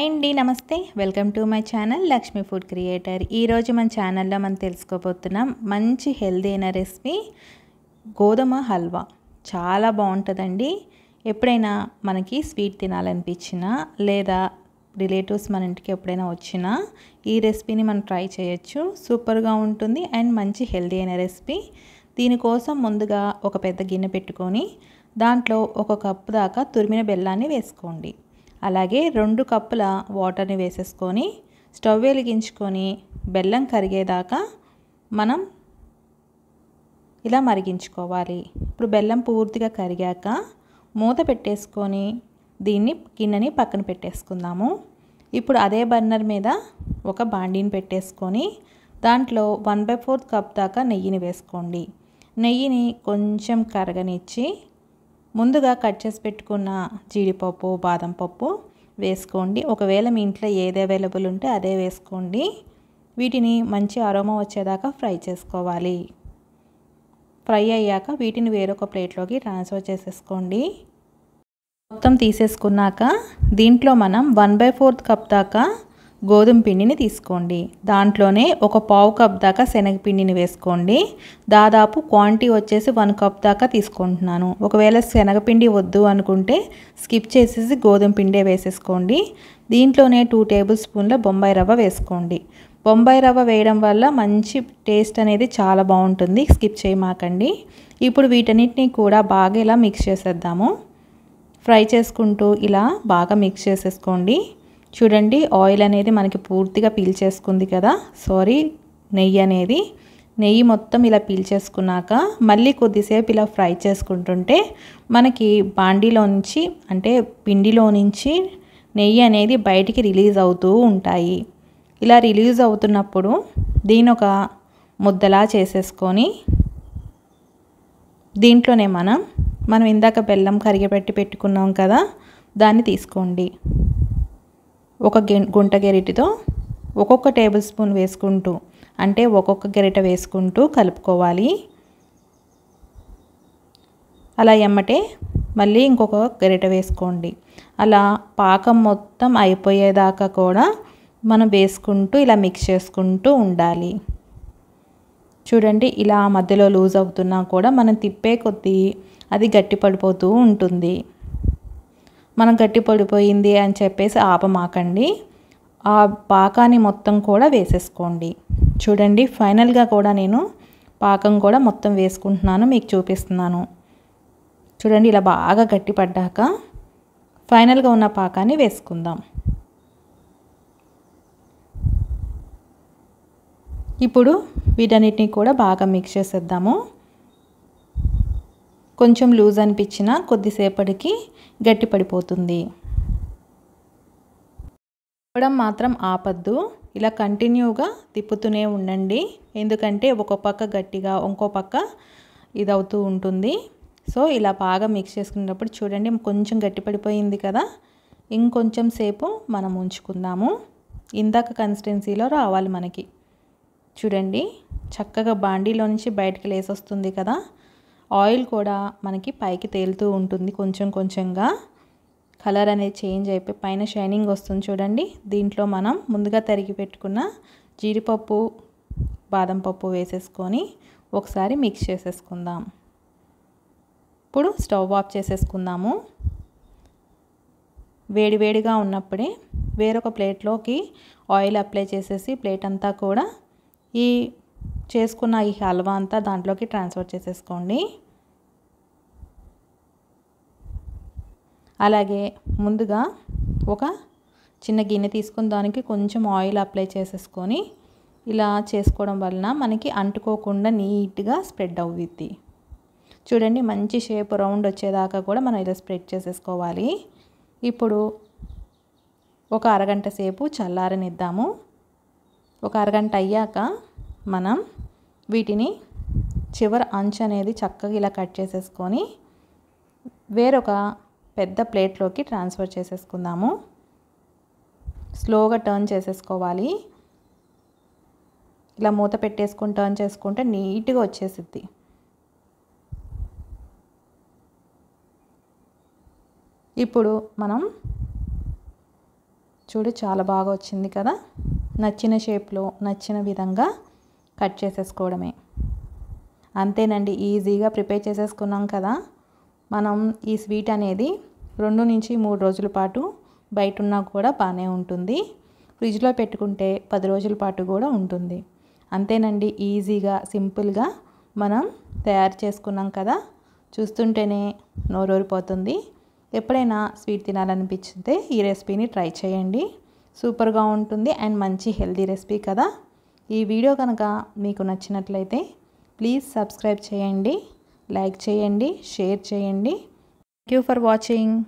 అండి నమస్తే welcome to my channel Lakshmi food creator ఈరోజు మన ఛానల్లో మనం తెలుసుకోబోతున్నాం మంచి హెల్దీ అయిన రెసిపీ గోధుమ హల్వా చాలా బాగుంటుందండి ఎప్పుడైనా మనకి స్వీట్ తినాలనిపించినా లేదా రిలేటివ్స్ మన ఇంటికి ఎప్పుడైనా వచ్చినా ఈ రెసిపీని మనం ట్రై చేయొచ్చు సూపర్గా ఉంటుంది అండ్ మంచి హెల్దీ అయిన రెసిపీ దీనికోసం ముందుగా ఒక పెద్ద గిన్నె పెట్టుకొని దాంట్లో ఒక కప్పు దాకా తురిమిన బెల్లాన్ని వేసుకోండి అలాగే రెండు కప్పుల వాటర్ని వేసేసుకొని స్టవ్ వెలిగించుకొని బెల్లం కరిగేదాకా మనం ఇలా మరిగించుకోవాలి ఇప్పుడు బెల్లం పూర్తిగా కరిగాక మూత పెట్టేసుకొని దీన్ని గిన్నెని పక్కన పెట్టేసుకుందాము ఇప్పుడు అదే బర్నర్ మీద ఒక బాండీని పెట్టేసుకొని దాంట్లో వన్ బై ఫోర్త్ కప్ దాకా నెయ్యిని వేసుకోండి నెయ్యిని కొంచెం కరగనిచ్చి ముందుగా కట్ చేసి పెట్టుకున్న జీడిపప్పు బాదం పప్పు వేసుకోండి ఒకవేళ మీ ఇంట్లో ఏది అవైలబుల్ ఉంటే అదే వేసుకోండి వీటిని మంచి అరోమా వచ్చేదాకా ఫ్రై చేసుకోవాలి ఫ్రై అయ్యాక వీటిని వేరొక ప్లేట్లోకి ట్రాన్స్ఫర్ చేసేసుకోండి మొత్తం తీసేసుకున్నాక దీంట్లో మనం వన్ బై ఫోర్త్ కప్ దాకా గోధుమ పిండిని తీసుకోండి దాంట్లోనే ఒక పావు కప్ దాకా శనగపిండిని వేసుకోండి దాదాపు క్వాంటిటీ వచ్చేసి వన్ కప్ దాకా తీసుకుంటున్నాను ఒకవేళ శనగపిండి వద్దు అనుకుంటే స్కిప్ చేసేసి గోధుమ పిండే వేసేసుకోండి దీంట్లోనే టూ టేబుల్ స్పూన్ల బొంబాయి రవ్వ వేసుకోండి బొంబాయి రవ్వ వేయడం వల్ల మంచి టేస్ట్ అనేది చాలా బాగుంటుంది స్కిప్ చేయమాకండి ఇప్పుడు వీటన్నిటిని కూడా బాగా ఇలా మిక్స్ చేసేద్దాము ఫ్రై చేసుకుంటూ ఇలా బాగా మిక్స్ చేసేసుకోండి చూడండి ఆయిల్ అనేది మనకి పూర్తిగా పీల్చేసుకుంది కదా సారీ నెయ్యి అనేది నెయ్యి మొత్తం ఇలా పీల్చేసుకున్నాక మళ్ళీ కొద్దిసేపు ఇలా ఫ్రై చేసుకుంటుంటే మనకి బాండీలో నుంచి అంటే పిండిలో నుంచి నెయ్యి అనేది బయటికి రిలీజ్ అవుతూ ఉంటాయి ఇలా రిలీజ్ అవుతున్నప్పుడు దీని ఒక ముద్దలా చేసేసుకొని దీంట్లోనే మనం మనం ఇందాక బెల్లం కరిగిపెట్టి పెట్టుకున్నాం కదా దాన్ని తీసుకోండి ఒక గుంట గెరిటితో ఒక్కొక్క టేబుల్ స్పూన్ వేసుకుంటూ అంటే ఒక్కొక్క గెరిట వేసుకుంటూ కలుపుకోవాలి అలా ఎమ్మటే మళ్ళీ ఇంకొక గరిట వేసుకోండి అలా పాకం మొత్తం అయిపోయేదాకా కూడా మనం వేసుకుంటూ ఇలా మిక్స్ చేసుకుంటూ ఉండాలి చూడండి ఇలా మధ్యలో లూజ్ అవుతున్నా కూడా మనం తిప్పే కొద్దీ అది గట్టి పడిపోతూ ఉంటుంది మనం గట్టి పడిపోయింది అని చెప్పేసి ఆపమాకండి ఆ పాకాన్ని మొత్తం కూడా వేసేసుకోండి చూడండి ఫైనల్గా కూడా నేను పాకం కూడా మొత్తం వేసుకుంటున్నాను మీకు చూపిస్తున్నాను చూడండి ఇలా బాగా గట్టి పడ్డాక ఫైనల్గా ఉన్న పాకాన్ని వేసుకుందాం ఇప్పుడు వీటన్నిటిని కూడా బాగా మిక్స్ చేసేద్దాము కొంచెం లూజ్ అనిపించినా కొద్దిసేపటికి గట్టి పడిపోతుంది తిప్పడం మాత్రం ఆపద్దు ఇలా కంటిన్యూగా తిప్పుతూనే ఉండండి ఎందుకంటే ఒక పక్క గట్టిగా ఇంకో పక్క ఇదవుతూ ఉంటుంది సో ఇలా బాగా మిక్స్ చేసుకునేటప్పుడు చూడండి కొంచెం గట్టి పడిపోయింది కదా ఇంకొంచెం సేపు మనం ఉంచుకుందాము ఇందాక కన్సిస్టెన్సీలో రావాలి మనకి చూడండి చక్కగా బాండీలో నుంచి బయటకు లేసొస్తుంది కదా ఆయిల్ కూడా మనకి పైకి తేలుతూ ఉంటుంది కొంచెం కొంచెంగా కలర్ అనేది చేంజ్ అయిపోయి పైన షైనింగ్ వస్తుంది చూడండి దీంట్లో మనం ముందుగా తరిగి పెట్టుకున్న జీడిపప్పు బాదం పప్పు వేసేసుకొని ఒకసారి మిక్స్ చేసేసుకుందాం ఇప్పుడు స్టవ్ ఆఫ్ చేసేసుకుందాము వేడివేడిగా ఉన్నప్పుడే వేరొక ప్లేట్లోకి ఆయిల్ అప్లై చేసేసి ప్లేట్ అంతా కూడా ఈ చేసుకున్న ఈ హల్వా అంతా దాంట్లోకి ట్రాన్స్ఫర్ చేసేసుకోండి అలాగే ముందుగా ఒక చిన్న గిన్నె తీసుకుని దానికి కొంచెం ఆయిల్ అప్లై చేసేసుకొని ఇలా చేసుకోవడం వలన మనకి అంటుకోకుండా నీట్గా స్ప్రెడ్ అవుద్ది చూడండి మంచి షేప్ రౌండ్ వచ్చేదాకా కూడా మనం ఇలా స్ప్రెడ్ చేసేసుకోవాలి ఇప్పుడు ఒక అరగంట సేపు చల్లారనిద్దాము ఒక అరగంట అయ్యాక మనం వీటిని చివరి అంచు అనేది చక్కగా ఇలా కట్ చేసేసుకొని వేరొక పెద్ద ప్లేట్లోకి ట్రాన్స్ఫర్ చేసేసుకుందాము స్లోగా టర్న్ చేసేసుకోవాలి ఇలా మూత పెట్టేసుకుని టర్న్ చేసుకుంటే నీట్గా వచ్చేసిద్ది ఇప్పుడు మనం చూడు చాలా బాగా వచ్చింది కదా నచ్చిన షేప్లో నచ్చిన విధంగా కట్ చేసేసుకోవడమే అంతేనండి ఈజీగా ప్రిపేర్ చేసేసుకున్నాం కదా మనం ఈ స్వీట్ అనేది రెండు నుంచి మూడు రోజుల పాటు బయట ఉన్నా కూడా బాగానే ఉంటుంది ఫ్రిడ్జ్లో పెట్టుకుంటే పది రోజుల పాటు కూడా ఉంటుంది అంతేనండి ఈజీగా సింపుల్గా మనం తయారు చేసుకున్నాం కదా చూస్తుంటేనే నోరూరిపోతుంది ఎప్పుడైనా స్వీట్ తినాలనిపించితే ఈ రెసిపీని ట్రై చేయండి సూపర్గా ఉంటుంది అండ్ మంచి హెల్దీ రెసిపీ కదా ఈ వీడియో కనుక మీకు నచ్చినట్లయితే ప్లీజ్ సబ్స్క్రైబ్ చేయండి లైక్ చేయండి షేర్ చేయండి థ్యాంక్ యూ ఫర్ వాచింగ్